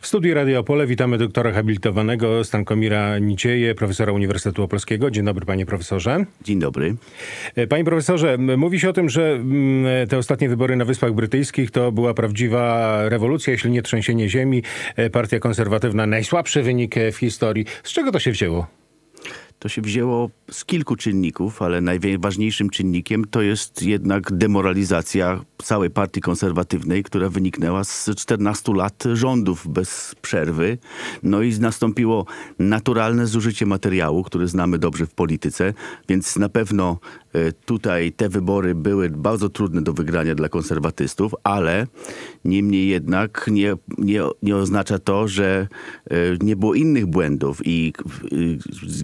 W studiu Radio Opole witamy doktora habilitowanego Stankomira Nicieje, profesora Uniwersytetu Opolskiego. Dzień dobry panie profesorze. Dzień dobry. E, panie profesorze, mówi się o tym, że te ostatnie wybory na Wyspach Brytyjskich to była prawdziwa rewolucja, jeśli nie trzęsienie ziemi. E, Partia konserwatywna najsłabszy wynik e, w historii. Z czego to się wzięło? to się wzięło z kilku czynników, ale najważniejszym czynnikiem to jest jednak demoralizacja całej partii konserwatywnej, która wyniknęła z 14 lat rządów bez przerwy. No i nastąpiło naturalne zużycie materiału, który znamy dobrze w polityce, więc na pewno e, tutaj te wybory były bardzo trudne do wygrania dla konserwatystów, ale niemniej jednak nie, nie, nie oznacza to, że e, nie było innych błędów i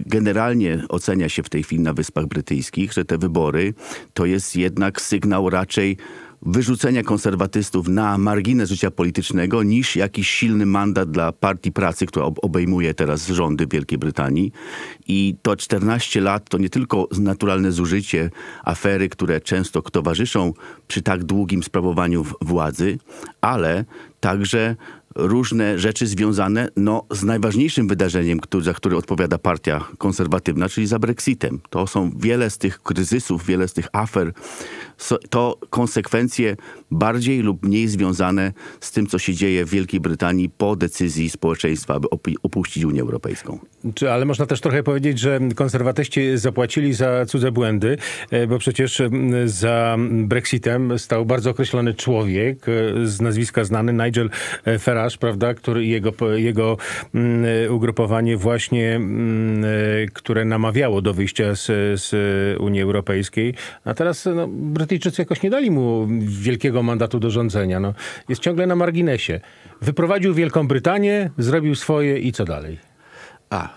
generalnie generalnie ocenia się w tej chwili na Wyspach Brytyjskich, że te wybory to jest jednak sygnał raczej wyrzucenia konserwatystów na margines życia politycznego niż jakiś silny mandat dla Partii Pracy, która obejmuje teraz rządy Wielkiej Brytanii. I to 14 lat to nie tylko naturalne zużycie afery, które często towarzyszą przy tak długim sprawowaniu władzy, ale także różne rzeczy związane no, z najważniejszym wydarzeniem, który, za które odpowiada partia konserwatywna, czyli za Brexitem. To są wiele z tych kryzysów, wiele z tych afer, to konsekwencje bardziej lub mniej związane z tym, co się dzieje w Wielkiej Brytanii po decyzji społeczeństwa, aby opuścić Unię Europejską. Czy, ale można też trochę powiedzieć, że konserwatyści zapłacili za cudze błędy, e, bo przecież za Brexitem stał bardzo określony człowiek e, z nazwiska znany, Nigel e, Farage, prawda, który jego, jego ugrupowanie właśnie, które namawiało do wyjścia z, z Unii Europejskiej. A teraz no, Brytyjczycy jakoś nie dali mu wielkiego mandatu do rządzenia. No, jest ciągle na marginesie. Wyprowadził Wielką Brytanię, zrobił swoje i co dalej? A,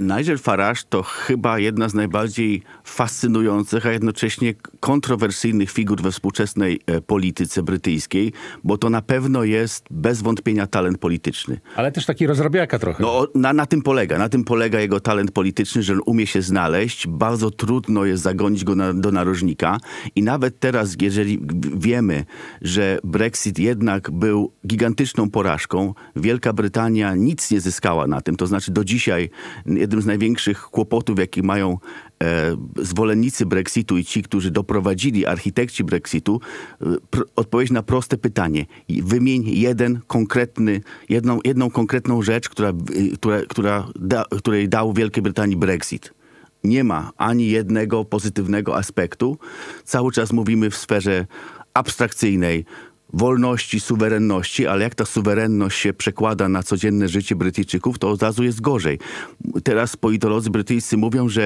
Nigel Farage to chyba jedna z najbardziej fascynujących, a jednocześnie kontrowersyjnych figur we współczesnej e, polityce brytyjskiej, bo to na pewno jest bez wątpienia talent polityczny. Ale też taki rozrabiaka trochę. No, na, na tym polega. Na tym polega jego talent polityczny, że on umie się znaleźć. Bardzo trudno jest zagonić go na, do narożnika. I nawet teraz, jeżeli wiemy, że Brexit jednak był gigantyczną porażką, Wielka Brytania nic nie zyskała na tym. To znaczy do dzisiaj jednym z największych kłopotów, jaki mają e, zwolennicy Brexitu i ci, którzy doprowadzili architekci Brexitu, e, pr- odpowiedź na proste pytanie. Wymień jeden konkretny, jedną, jedną konkretną rzecz, która, e, która, która da, której dał Wielkiej Brytanii Brexit nie ma ani jednego pozytywnego aspektu. Cały czas mówimy w sferze abstrakcyjnej, wolności, suwerenności, ale jak ta suwerenność się przekłada na codzienne życie Brytyjczyków, to od razu jest gorzej. Teraz politolodzy brytyjscy mówią, że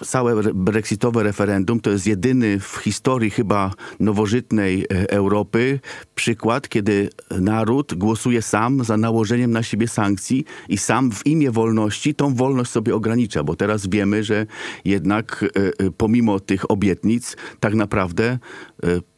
e, całe brexitowe referendum to jest jedyny w historii chyba nowożytnej e, Europy przykład, kiedy naród głosuje sam za nałożeniem na siebie sankcji i sam w imię wolności tą wolność sobie ogranicza, bo teraz wiemy, że jednak e, pomimo tych obietnic tak naprawdę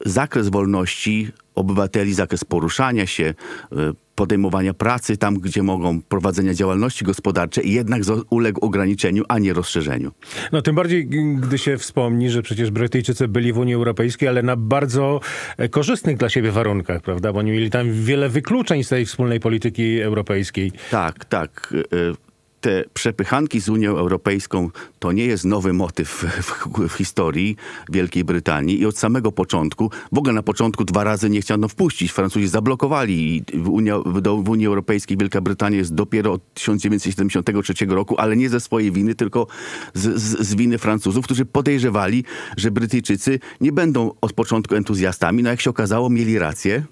zakres wolności obywateli zakres poruszania się, y, podejmowania pracy tam, gdzie mogą, prowadzenia działalności gospodarczej, jednak uległ ograniczeniu, a nie rozszerzeniu. No tym bardziej, gdy się wspomni, że przecież Brytyjczycy byli w Unii Europejskiej, ale na bardzo e, korzystnych dla siebie warunkach, prawda? Bo oni mieli tam wiele wykluczeń z tej wspólnej polityki europejskiej. Tak, tak. E, e, te przepychanki z Unią Europejską to nie jest nowy motyw w, w, historii Wielkiej Brytanii i od samego początku, w ogóle na początku dwa razy nie chciano wpuścić, Francuzi zablokowali w, Unia, w Unii Europejskiej Wielka Brytania jest dopiero od 1973 roku, ale nie ze swojej winy, tylko z, z, z winy Francuzów, którzy podejrzewali, że Brytyjczycy nie będą od początku entuzjastami, no jak się okazało mieli rację,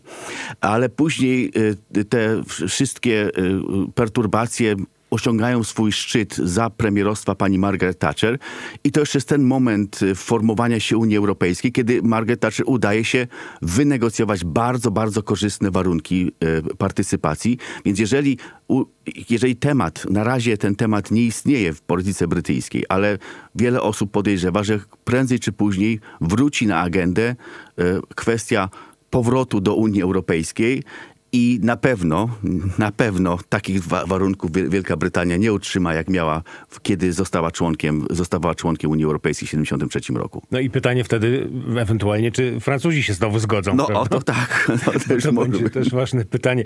ale później y, te wszystkie y, perturbacje osiągają swój szczyt za premierostwa pani Margaret Thatcher i to jeszcze jest ten moment y, formowania się Unii Europejskiej, kiedy Margaret Thatcher udaje się wynegocjować bardzo, bardzo korzystne warunki y, partycypacji. Więc jeżeli, jeżeli temat, na razie ten temat nie istnieje w polityce brytyjskiej, ale wiele osób podejrzewa, że prędzej czy później wróci na agendę y, kwestia powrotu do Unii Europejskiej i na pewno, na pewno takich wa warunków Wielka Brytania nie utrzyma, jak miała, kiedy została członkiem, została członkiem Unii Europejskiej w 1973 roku. No i pytanie wtedy ewentualnie, czy Francuzi się znowu zgodzą? No prawda? o to tak. No, też to będzie też ważne pytanie.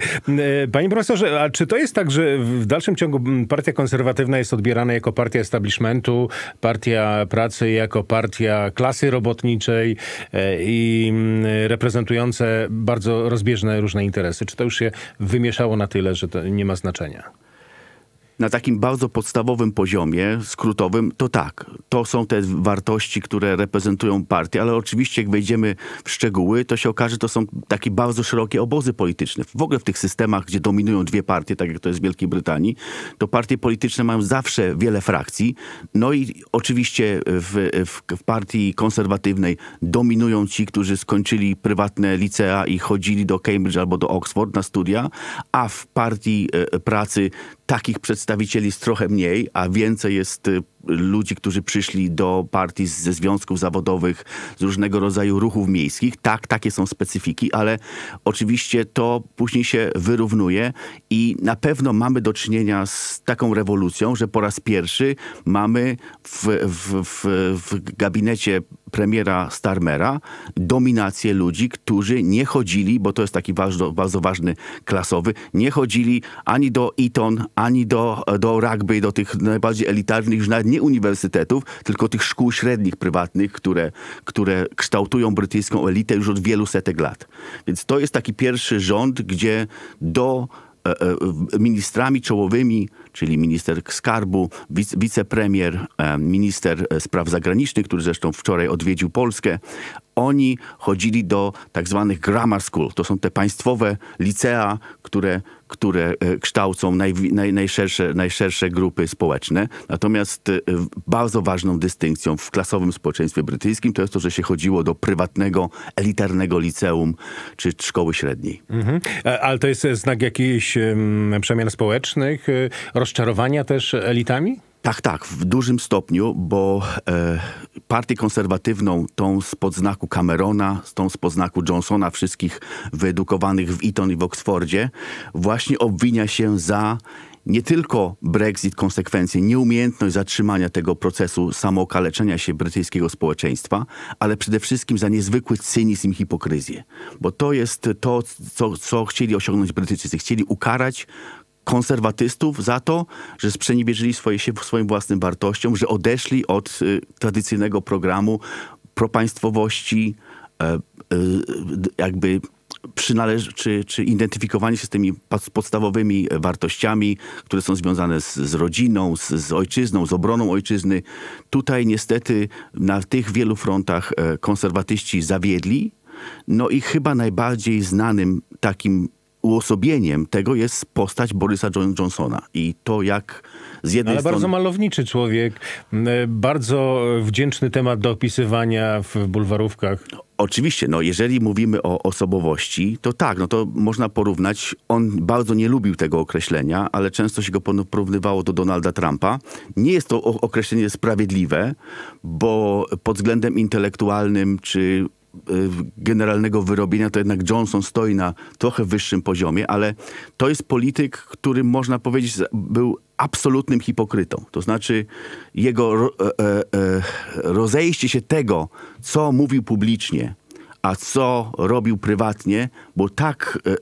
E, panie profesorze, a czy to jest tak, że w dalszym ciągu partia konserwatywna jest odbierana jako partia establishmentu, partia pracy jako partia klasy robotniczej e, i reprezentujące bardzo rozbieżne różne interesy? Czy to już się wymieszało na tyle, że to nie ma znaczenia? na takim bardzo podstawowym poziomie, skrótowym, to tak, to są te wartości, które reprezentują partię, ale oczywiście jak wejdziemy w szczegóły, to się okaże, to są takie bardzo szerokie obozy polityczne. W ogóle w tych systemach, gdzie dominują dwie partie, tak jak to jest w Wielkiej Brytanii, to partie polityczne mają zawsze wiele frakcji. No i oczywiście w, w, w partii konserwatywnej dominują ci, którzy skończyli prywatne licea i chodzili do Cambridge albo do Oxford na studia, a w partii e, pracy takich przedstawicieli, przedstawicieli jest trochę mniej, a więcej jest y, ludzi, którzy przyszli do partii ze związków zawodowych, z różnego rodzaju ruchów miejskich. Tak, takie są specyfiki, ale oczywiście to później się wyrównuje i na pewno mamy do czynienia z taką rewolucją, że po raz pierwszy mamy w, w, w, w gabinecie premiera Starmera dominację ludzi, którzy nie chodzili, bo to jest taki bardzo, bardzo ważny klasowy, nie chodzili ani do Eton, ani do, do rugby, do tych najbardziej elitarnych, już nawet nie uniwersytetów, tylko tych szkół średnich prywatnych, które, które kształtują brytyjską elitę już od wielu setek lat. Więc to jest taki pierwszy rząd, gdzie do e, e, ministrami czołowymi czyli minister skarbu, wicepremier, e, minister e, spraw zagranicznych, który zresztą wczoraj odwiedził Polskę, oni chodzili do tak zwanych grammar school. To są te państwowe licea, które, które e, kształcą naj, naj, najszersze, najszersze grupy społeczne. Natomiast bardzo ważną dystynkcją w klasowym społeczeństwie brytyjskim to jest to, że się chodziło do prywatnego, elitarnego liceum czy szkoły średniej. Mhm. Ale to jest znak jakichś um, przemian społecznych, rozczarowania też elitami? Tak, tak, w dużym stopniu, bo e, partię konserwatywną, tą spod znaku Camerona, tą spod znaku Johnsona, wszystkich wyedukowanych w Eton i w Oksfordzie, właśnie obwinia się za nie tylko Brexit, konsekwencje, nieumiejętność zatrzymania tego procesu samookaleczenia się brytyjskiego społeczeństwa, ale przede wszystkim za niezwykły cynizm i hipokryzję. Bo to jest to, co, co chcieli osiągnąć Brytyjczycy. Chcieli ukarać konserwatystów za to, że sprzeniewierzyli swoje, się swoim własnym wartościom, że odeszli od y, tradycyjnego programu propaństwowości, y, y, jakby przynależ- czy, czy identyfikowanie się z tymi podstawowymi e, wartościami, które są związane z, z rodziną, z, z, ojczyzną, z obroną ojczyzny. Tutaj niestety na tych wielu frontach konserwatyści zawiedli. No i chyba najbardziej znanym takim uosobieniem tego jest postać Borysa John Johnsona i to jak z jednej ale strony... bardzo malowniczy człowiek, bardzo wdzięczny temat do opisywania w bulwarówkach. Oczywiście, no jeżeli mówimy o osobowości, to tak, no to można porównać. On bardzo nie lubił tego określenia, ale często się go porównywało do Donalda Trumpa. Nie jest to określenie sprawiedliwe, bo pod względem intelektualnym czy Y, generalnego wyrobienia, to jednak Johnson stoi na trochę wyższym poziomie, ale to jest polityk, który można powiedzieć był absolutnym hipokrytą. To znaczy jego e, e, e, rozejście się tego, co mówił publicznie, a co robił prywatnie, było tak, e, e,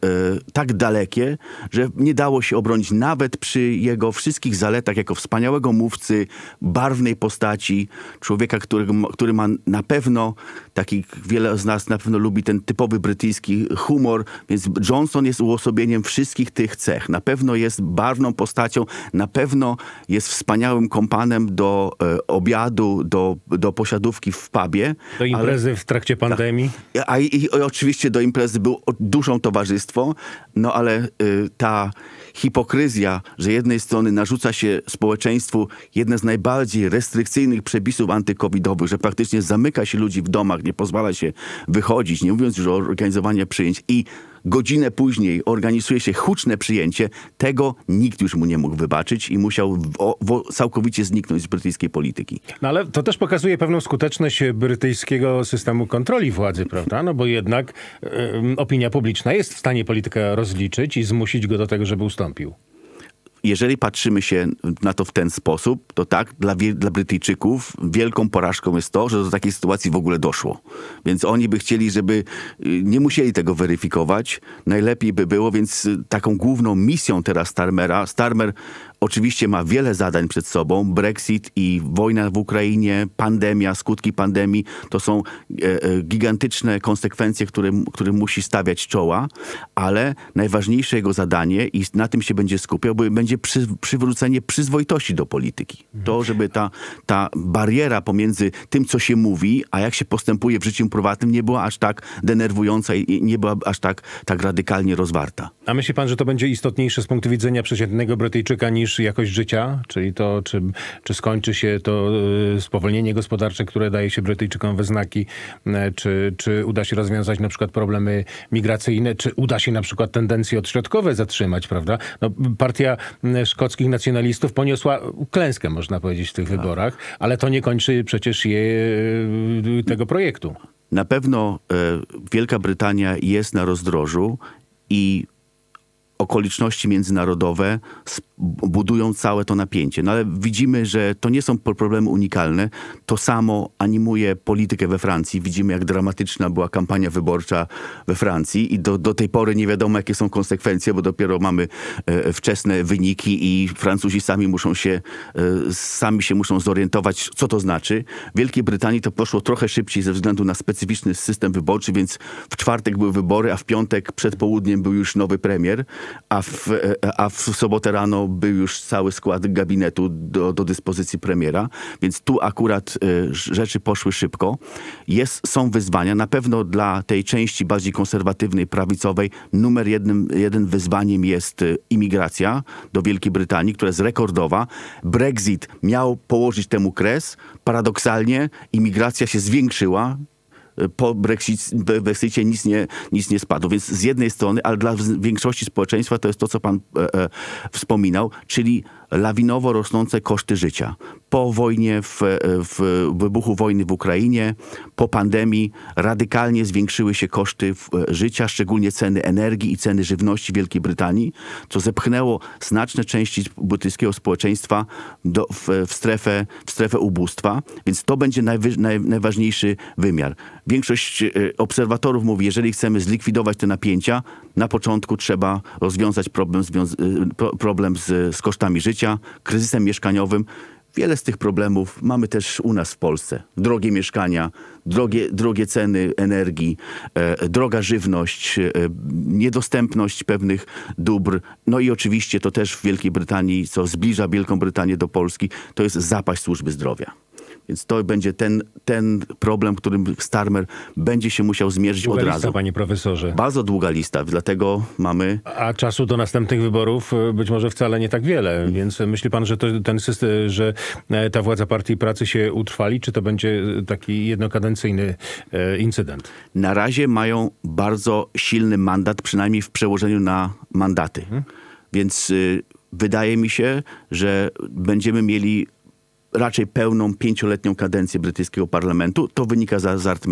tak dalekie, że nie dało się obronić nawet przy jego wszystkich zaletach jako wspaniałego mówcy, barwnej postaci, człowieka, który, który ma na pewno, taki wiele z nas na pewno lubi ten typowy brytyjski humor, więc Johnson jest uosobieniem wszystkich tych cech. Na pewno jest barwną postacią, na pewno jest wspaniałym kompanem do e, obiadu, do, do posiadówki w pubie. Do imprezy ale, w trakcie tak. pandemii. Tak, a i, i, oczywiście do imprezy był duszą towarzystwo, no ale y, ta hipokryzja, że jednej strony narzuca się społeczeństwu jedne z najbardziej restrykcyjnych przepisów antykowidowych, że praktycznie zamyka się ludzi w domach, nie pozwala się wychodzić, nie mówiąc już o organizowaniu przyjęć i godzinę później organizuje się huczne przyjęcie, tego nikt już mu nie mógł wybaczyć i musiał wo, wo, całkowicie zniknąć z brytyjskiej polityki. No ale to też pokazuje pewną skuteczność e, brytyjskiego systemu kontroli władzy, prawda? No bo jednak y, opinia publiczna jest w stanie polityka rozliczyć i zmusić go do tego, żeby ustąpił jeżeli patrzymy się na to w ten sposób, to tak, dla, dla Brytyjczyków wielką porażką jest to, że do takiej sytuacji w ogóle doszło. Więc oni by chcieli, żeby y, nie musieli tego weryfikować. Najlepiej by było, więc y, taką główną misją teraz Starmera, Starmer oczywiście ma wiele zadań przed sobą. Brexit i wojna w Ukrainie, pandemia, skutki pandemii to są e, e, gigantyczne konsekwencje, którym, którym musi stawiać czoła, ale najważniejsze jego zadanie i na tym się będzie skupiał, będzie przy, przywrócenie przyzwoitości do polityki. To, żeby ta, ta bariera pomiędzy tym, co się mówi, a jak się postępuje w życiu prywatnym, nie była aż tak denerwująca i nie była aż tak, tak radykalnie rozwarta. A myśli pan, że to będzie istotniejsze z punktu widzenia przeciętnego Brytyjczyka niż również jakość życia, czyli to, czy, czy skończy się to y, spowolnienie gospodarcze, które daje się Brytyjczykom we znaki, y, czy, czy uda się rozwiązać na przykład problemy migracyjne, czy uda się na przykład tendencje odśrodkowe zatrzymać, prawda? No, partia y, szkockich nacjonalistów poniosła klęskę, można powiedzieć, w tych tak. wyborach, ale to nie kończy przecież je, tego projektu. Na pewno e, Wielka Brytania jest na rozdrożu i okoliczności międzynarodowe budują całe to napięcie. No ale widzimy, że to nie są problemy unikalne. To samo animuje politykę we Francji. Widzimy, jak dramatyczna była kampania wyborcza we Francji i do, do tej pory nie wiadomo, jakie są konsekwencje, bo dopiero mamy e, e, wczesne wyniki i Francuzi sami muszą się, e, sami się muszą zorientować, co to znaczy. W Wielkiej Brytanii to poszło trochę szybciej ze względu na specyficzny system wyborczy, więc w czwartek były wybory, a w piątek przed południem był już nowy premier a w, a w sobotę rano był już cały skład gabinetu do, do dyspozycji premiera, więc tu akurat y, rzeczy poszły szybko. Jest, są wyzwania, na pewno dla tej części bardziej konserwatywnej, prawicowej, numer jednym, jeden wyzwaniem jest y, imigracja do Wielkiej Brytanii, która jest rekordowa. Brexit miał położyć temu kres, paradoksalnie imigracja się zwiększyła, po Brexicie nic nie, nic nie spadło. Więc z jednej strony, ale dla większości społeczeństwa to jest to, co pan e, e, wspominał, czyli lawinowo rosnące koszty życia. Po wojnie, w, w wybuchu wojny w Ukrainie, po pandemii radykalnie zwiększyły się koszty życia, szczególnie ceny energii i ceny żywności w Wielkiej Brytanii, co zepchnęło znaczne części brytyjskiego społeczeństwa do, w, w, strefę, w strefę ubóstwa, więc to będzie najwy, naj, najważniejszy wymiar. Większość e, obserwatorów mówi, jeżeli chcemy zlikwidować te napięcia, na początku trzeba rozwiązać problem, e, problem z, z kosztami życia, życia, kryzysem mieszkaniowym. Wiele z tych problemów mamy też u nas w Polsce. Drogie mieszkania, drogie, drogie ceny energii, e, droga żywność, e, niedostępność pewnych dóbr. No i oczywiście to też w Wielkiej Brytanii, co zbliża Wielką Brytanię do Polski, to jest zapaść służby zdrowia. Więc to będzie ten, ten problem, którym Starmer będzie się musiał zmierzyć długa od lista, razu. panie profesorze. Bardzo długa lista, dlatego mamy... A czasu do następnych wyborów e, być może wcale nie tak wiele, hmm. więc myśli pan, że to, ten system, że e, ta władza partii pracy się utrwali, czy to będzie taki jednokadencyjny e, incydent? Na razie mają bardzo silny mandat, przynajmniej w przełożeniu na mandaty. Hmm. Więc y, wydaje mi się, że będziemy mieli raczej pełną pięcioletnią kadencję brytyjskiego parlamentu, to wynika z, z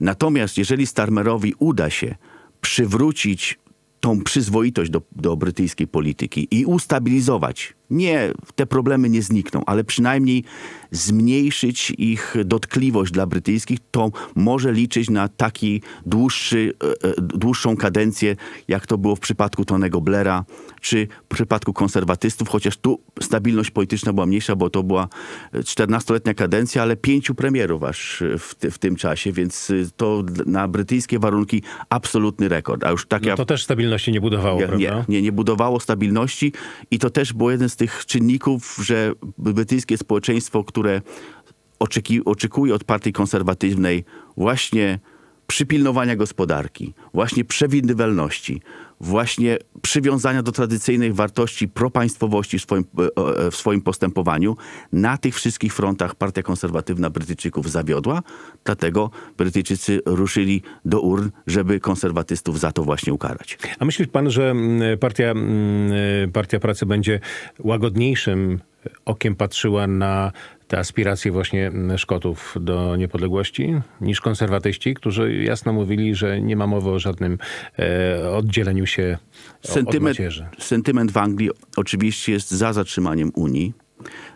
Natomiast jeżeli Starmerowi uda się przywrócić tą przyzwoitość do, do brytyjskiej polityki i ustabilizować nie, te problemy nie znikną, ale przynajmniej zmniejszyć ich dotkliwość dla brytyjskich, to może liczyć na taki dłuższy, e, e, dłuższą kadencję, jak to było w przypadku Tonego Blaira, czy w przypadku konserwatystów, chociaż tu stabilność polityczna była mniejsza, bo to była 14-letnia kadencja, ale pięciu premierów aż w, ty, w, tym czasie, więc y, to na brytyjskie warunki absolutny rekord. A już tak no to też stabilności nie budowało, prawda? Nie, nie, nie budowało stabilności i to też było jeden z z tych czynników, że brytyjskie społeczeństwo, które oczeki, oczekuje od partii konserwatywnej właśnie przypilnowania gospodarki, właśnie przewidywalności, właśnie przywiązania do tradycyjnych wartości propaństwowości w swoim, e, e, w swoim postępowaniu. Na tych wszystkich frontach partia konserwatywna Brytyjczyków zawiodła, dlatego Brytyjczycy ruszyli do urn, żeby konserwatystów za to właśnie ukarać. A myśli pan, że mm, partia, mm, e, partia pracy będzie łagodniejszym okiem patrzyła na te aspiracje właśnie Szkotów do niepodległości niż konserwatyści, którzy jasno mówili, że nie ma mowy o żadnym e, oddzieleniu się sentyment, od macierzy. Sentyment w Anglii oczywiście jest za zatrzymaniem Unii.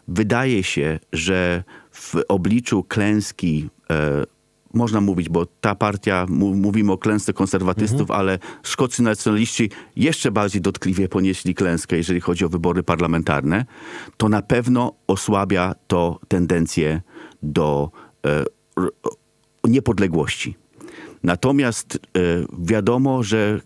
Wydaje się, że w obliczu klęski e, można mówić, bo ta partia, mówimy o klęsce konserwatystów, mhm. ale szkocy nacjonaliści jeszcze bardziej dotkliwie ponieśli klęskę, jeżeli chodzi o wybory parlamentarne, to na pewno osłabia to tendencję do e, niepodległości. Natomiast e, wiadomo, że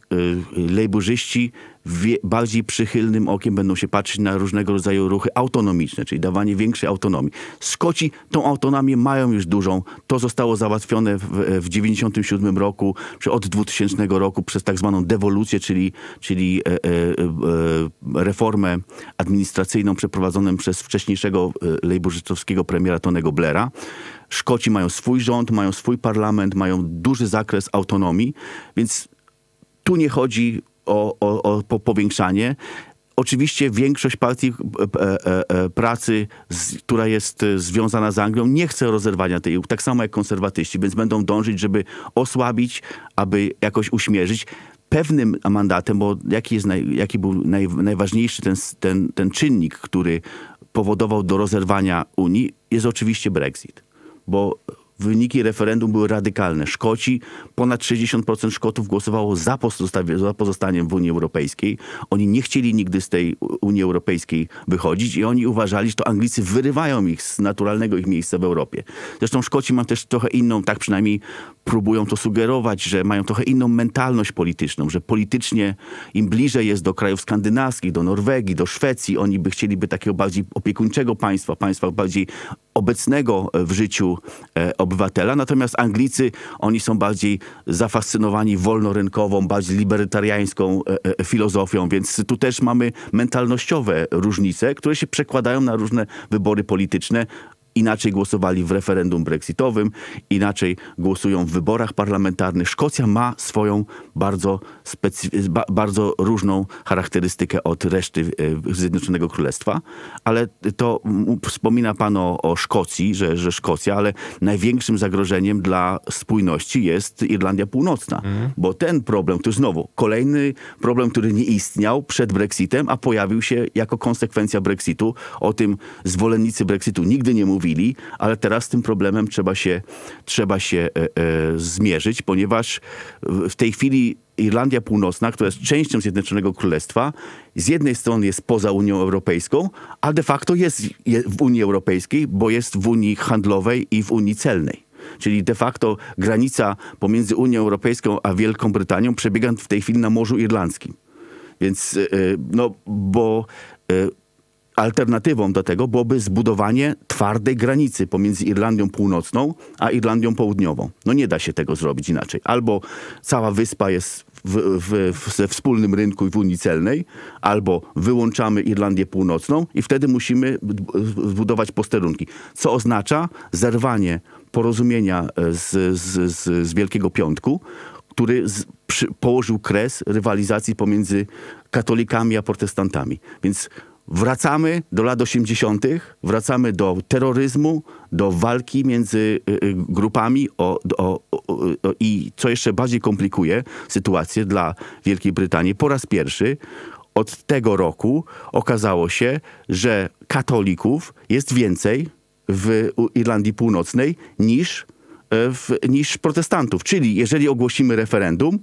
e, lejburzyści wie, bardziej przychylnym okiem będą się patrzeć na różnego rodzaju ruchy autonomiczne, czyli dawanie większej autonomii. Skoci tą autonomię mają już dużą. To zostało załatwione w, 1997 roku, czy od 2000 roku przez tak zwaną dewolucję, czyli, czyli e, e, e, reformę administracyjną przeprowadzoną przez wcześniejszego e, lejburzystowskiego premiera Tonego Blaira. Szkoci mają swój rząd, mają swój parlament, mają duży zakres autonomii, więc tu nie chodzi o, o, o powiększanie. Oczywiście większość partii e, e, e, pracy, która jest związana z Anglią, nie chce rozerwania tej, tak samo jak konserwatyści, więc będą dążyć, żeby osłabić, aby jakoś uśmierzyć pewnym mandatem, bo jaki, jest naj, jaki był naj, najważniejszy ten, ten, ten czynnik, który powodował do rozerwania Unii, jest oczywiście Brexit. Bo wyniki referendum były radykalne. Szkoci, ponad 60% Szkotów głosowało za, pozostaniem w Unii Europejskiej. Oni nie chcieli nigdy z tej Unii Europejskiej wychodzić i oni uważali, że to Anglicy wyrywają ich z naturalnego ich miejsca w Europie. Zresztą Szkoci mają też trochę inną, tak przynajmniej próbują to sugerować, że mają trochę inną mentalność polityczną, że politycznie im bliżej jest do krajów skandynawskich, do Norwegii, do Szwecji, oni by chcieliby takiego bardziej opiekuńczego państwa, państwa bardziej obecnego e, w życiu e, obywatela. Natomiast Anglicy, oni są bardziej zafascynowani wolnorynkową, bardziej libertariańską e, e, filozofią, więc tu też mamy mentalnościowe różnice, które się przekładają na różne wybory polityczne, inaczej głosowali w referendum brexitowym, inaczej głosują w wyborach parlamentarnych. Szkocja ma swoją bardzo, bardzo różną charakterystykę od reszty e, Zjednoczonego Królestwa, ale to wspomina pan o, o Szkocji, że, że Szkocja, ale największym zagrożeniem dla spójności jest Irlandia Północna, mm. bo ten problem, to znowu kolejny problem, który nie istniał przed Brexitem, a pojawił się jako konsekwencja Brexitu. O tym zwolennicy Brexitu nigdy nie mówią, mówili, ale teraz z tym problemem trzeba się, trzeba się e, e, zmierzyć, ponieważ w tej chwili Irlandia Północna, która jest częścią Zjednoczonego Królestwa, z jednej strony jest poza Unią Europejską, a de facto jest w Unii Europejskiej, bo jest w Unii Handlowej i w Unii Celnej. Czyli de facto granica pomiędzy Unią Europejską a Wielką Brytanią przebiega w tej chwili na Morzu Irlandzkim. Więc e, e, no, bo e, alternatywą do tego byłoby zbudowanie twardej granicy pomiędzy Irlandią Północną a Irlandią Południową. No nie da się tego zrobić inaczej. Albo cała wyspa jest w, w, w, ze wspólnym rynku i w Unii Celnej, albo wyłączamy Irlandię Północną i wtedy musimy budować posterunki. Co oznacza zerwanie porozumienia e, z, z, z, z Wielkiego Piątku, który z, przy, położył kres rywalizacji pomiędzy katolikami a protestantami. Więc Wracamy do lat 80., wracamy do terroryzmu, do walki między y, y, grupami o, o, o, i co jeszcze bardziej komplikuje sytuację dla Wielkiej Brytanii. Po raz pierwszy od tego roku okazało się, że katolików jest więcej w Irlandii Północnej niż, y, w, niż protestantów. Czyli jeżeli ogłosimy referendum,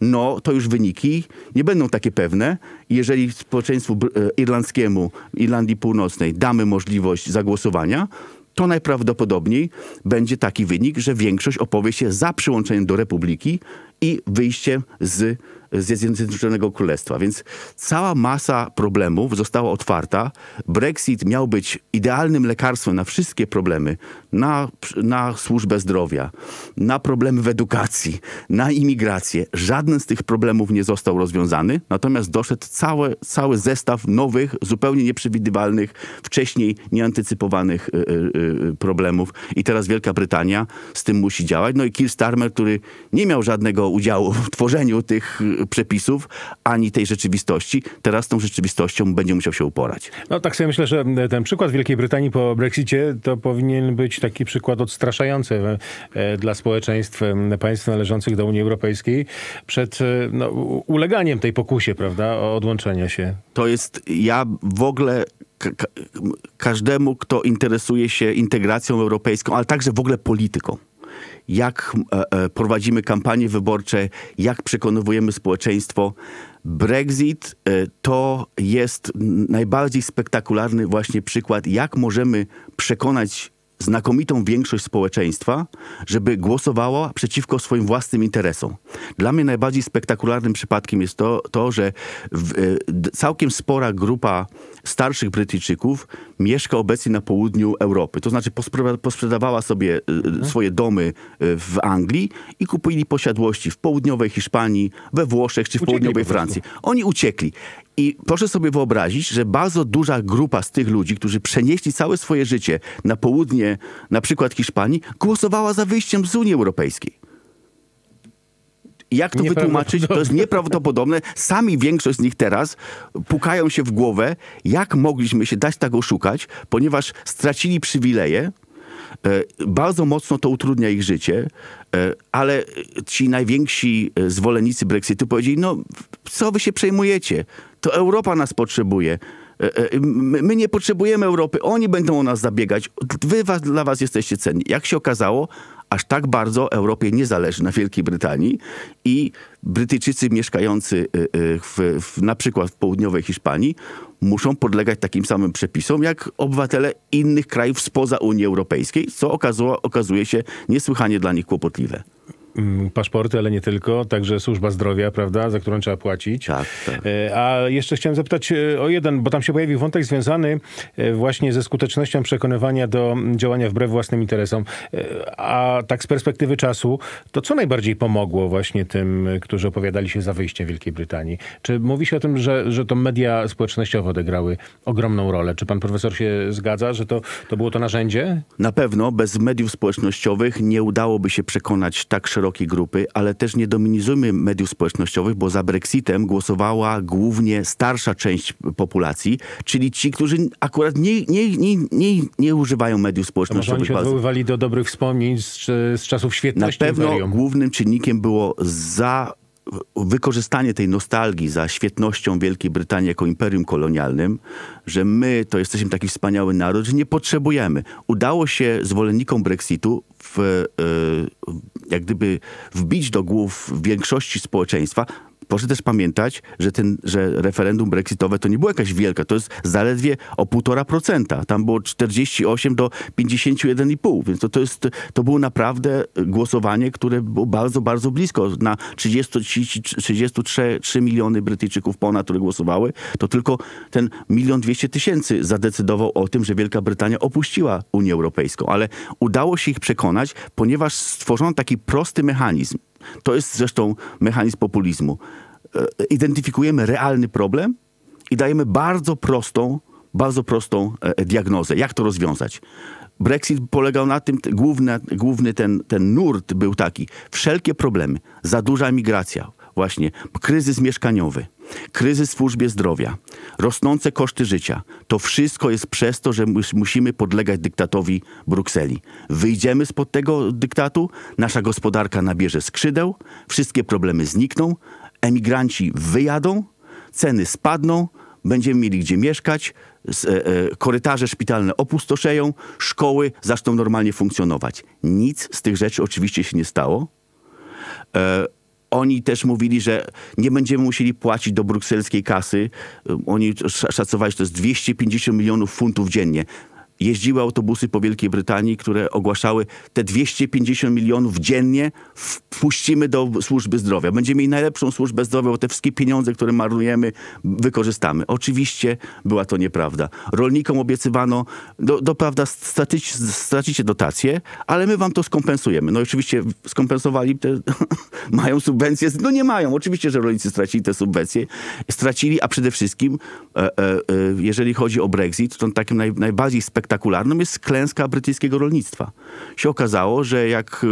no to już wyniki nie będą takie pewne. Jeżeli społeczeństwu e, irlandzkiemu, Irlandii Północnej damy możliwość zagłosowania, to najprawdopodobniej będzie taki wynik, że większość opowie się za przyłączeniem do republiki i wyjściem z Zjednoczonego Królestwa. Więc cała masa problemów została otwarta. Brexit miał być idealnym lekarstwem na wszystkie problemy, na, na służbę zdrowia, na problemy w edukacji, na imigrację. Żaden z tych problemów nie został rozwiązany, natomiast doszedł cały, cały zestaw nowych, zupełnie nieprzewidywalnych, wcześniej nieantycypowanych y, y, y, problemów. I teraz Wielka Brytania z tym musi działać. No i Keir Starmer, który nie miał żadnego udziału w tworzeniu tych przepisów, ani tej rzeczywistości. Teraz tą rzeczywistością będzie musiał się uporać. No tak sobie myślę, że e, ten przykład Wielkiej Brytanii po Brexicie to powinien być taki przykład odstraszający e, e, dla społeczeństw państw należących do Unii Europejskiej przed no, uleganiem tej pokusie, prawda, o odłączenia się. To jest, ja w ogóle każdemu, kto interesuje się integracją europejską, ale także w ogóle polityką jak e, e, prowadzimy kampanie wyborcze, jak przekonywujemy społeczeństwo. Brexit e, to jest najbardziej spektakularny właśnie przykład, jak możemy przekonać znakomitą większość społeczeństwa, żeby głosowała przeciwko swoim własnym interesom. Dla mnie najbardziej spektakularnym przypadkiem jest to, to że w, e, całkiem spora grupa starszych Brytyjczyków mieszka obecnie na południu Europy. To znaczy posprzedawała sobie e, mhm. swoje domy e, w Anglii i kupili posiadłości w południowej Hiszpanii, we Włoszech czy w uciekli południowej Francji. Oni uciekli. I proszę sobie wyobrazić, że bardzo duża grupa z tych ludzi, którzy przenieśli całe swoje życie na południe, na przykład Hiszpanii, głosowała za wyjściem z Unii Europejskiej. Jak to wytłumaczyć? To jest nieprawdopodobne. Sami większość z nich teraz pukają się w głowę, jak mogliśmy się dać tak oszukać, ponieważ stracili przywileje, E, bardzo mocno to utrudnia ich życie, e, ale ci najwięksi e, zwolennicy Brexitu powiedzieli, no co wy się przejmujecie? To Europa nas potrzebuje. My nie potrzebujemy Europy, oni będą o nas zabiegać. Wy was, dla was jesteście cenni. Jak się okazało, aż tak bardzo Europie nie zależy na Wielkiej Brytanii i Brytyjczycy mieszkający w, w, na przykład w południowej Hiszpanii muszą podlegać takim samym przepisom jak obywatele innych krajów spoza Unii Europejskiej, co okazuje się niesłychanie dla nich kłopotliwe. Mm, paszporty, ale nie tylko, także służba zdrowia, prawda, za którą trzeba płacić. Tak, tak. E, a jeszcze chciałem zapytać e, o jeden, bo tam się pojawił wątek związany e, właśnie ze skutecznością przekonywania do działania wbrew własnym interesom. A tak z perspektywy czasu, to co najbardziej pomogło właśnie tym, którzy opowiadali się za wyjściem Wielkiej Brytanii? Czy mówi się o tym, że, że to media społecznościowe odegrały ogromną rolę? Czy pan profesor się zgadza, że to, to było to narzędzie? Na pewno, bez mediów społecznościowych nie udałoby się przekonać tak szeroko szerokiej grupy, ale też nie dominizujmy mediów społecznościowych, bo za Brexitem głosowała głównie starsza część populacji, czyli ci, którzy akurat nie, nie, nie, nie, nie używają mediów społecznościowych. Może oni się odwoływali do dobrych wspomnień z, z czasów świetności Na pewno imperium. głównym czynnikiem było za wykorzystanie tej nostalgii za świetnością Wielkiej Brytanii jako imperium kolonialnym, że my to jesteśmy taki wspaniały naród, że nie potrzebujemy. Udało się zwolennikom Brexitu w, e, jak gdyby wbić do głów większości społeczeństwa, Proszę też pamiętać, że, ten, że referendum brexitowe to nie było jakaś wielka, to jest zaledwie o 1,5%. Tam było 48 do 51,5, więc to, to, jest, to było naprawdę głosowanie, które było bardzo, bardzo blisko. Na 30, 33 3 miliony Brytyjczyków ponad, które głosowały, to tylko ten milion 200 tysięcy zadecydował o tym, że Wielka Brytania opuściła Unię Europejską. Ale udało się ich przekonać, ponieważ stworzono taki prosty mechanizm to jest zresztą mechanizm populizmu. E, identyfikujemy realny problem i dajemy bardzo prostą, bardzo prostą e, diagnozę, jak to rozwiązać. Brexit polegał na tym, główny, główny ten, ten nurt był taki, wszelkie problemy, za duża migracja, właśnie kryzys mieszkaniowy, kryzys w służbie zdrowia, rosnące koszty życia. To wszystko jest przez to, że musimy podlegać dyktatowi Brukseli. Wyjdziemy spod tego dyktatu, nasza gospodarka nabierze skrzydeł, wszystkie problemy znikną, emigranci wyjadą, ceny spadną, będziemy mieli gdzie mieszkać, e, e, korytarze szpitalne opustoszeją, szkoły zaczną normalnie funkcjonować. Nic z tych rzeczy oczywiście się nie stało. E, oni też mówili, że nie będziemy musieli płacić do brukselskiej kasy. Y, oni szacowali, że to jest 250 milionów funtów dziennie. Jeździły autobusy po Wielkiej Brytanii, które ogłaszały te 250 milionów dziennie wpuścimy do służby zdrowia. Będziemy mieli najlepszą służbę zdrowia, bo te wszystkie pieniądze, które marnujemy, wykorzystamy. Oczywiście była to nieprawda. Rolnikom obiecywano, do, no, do prawda, stracicie, stracicie dotacje, ale my wam to skompensujemy. No oczywiście skompensowali te mają subwencje? No nie mają. Oczywiście, że rolnicy stracili te subwencje. Stracili, a przede wszystkim, e, e, e, jeżeli chodzi o Brexit, to takim naj, najbardziej spektakularnym jest klęska brytyjskiego rolnictwa. Się okazało, że jak e,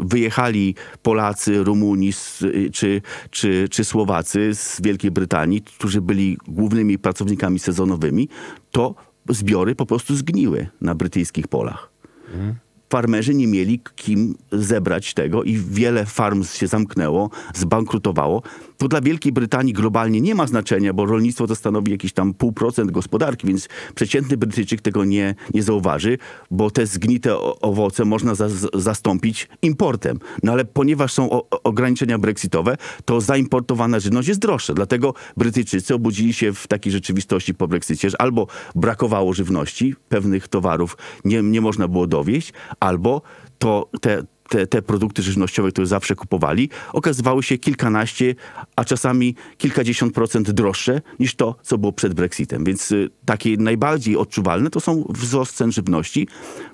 wyjechali Polacy, Rumuni e, czy, czy, czy Słowacy z Wielkiej Brytanii, którzy byli głównymi pracownikami sezonowymi, to zbiory po prostu zgniły na brytyjskich polach. Mhm farmerzy nie mieli kim zebrać tego i wiele farm się zamknęło, zbankrutowało to dla Wielkiej Brytanii globalnie nie ma znaczenia, bo rolnictwo to stanowi jakieś tam pół procent gospodarki, więc przeciętny Brytyjczyk tego nie, nie zauważy, bo te zgnite owoce można za, zastąpić importem. No ale ponieważ są o, ograniczenia brexitowe, to zaimportowana żywność jest droższa. Dlatego Brytyjczycy obudzili się w takiej rzeczywistości po brexicie, że albo brakowało żywności, pewnych towarów nie, nie można było dowieść, albo to te te, te produkty żywnościowe, które zawsze kupowali, okazywały się kilkanaście, a czasami kilkadziesiąt procent droższe niż to, co było przed Brexitem. Więc y, takie najbardziej odczuwalne to są wzrost cen żywności,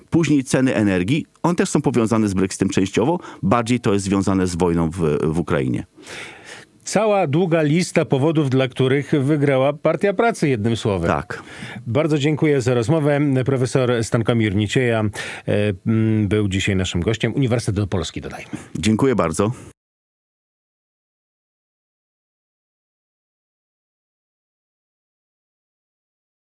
później ceny energii. One też są powiązane z Brexitem częściowo, bardziej to jest związane z wojną w, w Ukrainie cała długa lista powodów, dla których wygrała Partia Pracy, jednym słowem. Tak. Bardzo dziękuję za rozmowę. Profesor Stankomir Nicieja e, był dzisiaj naszym gościem. Uniwersytet Polski, dodajmy. Dziękuję bardzo.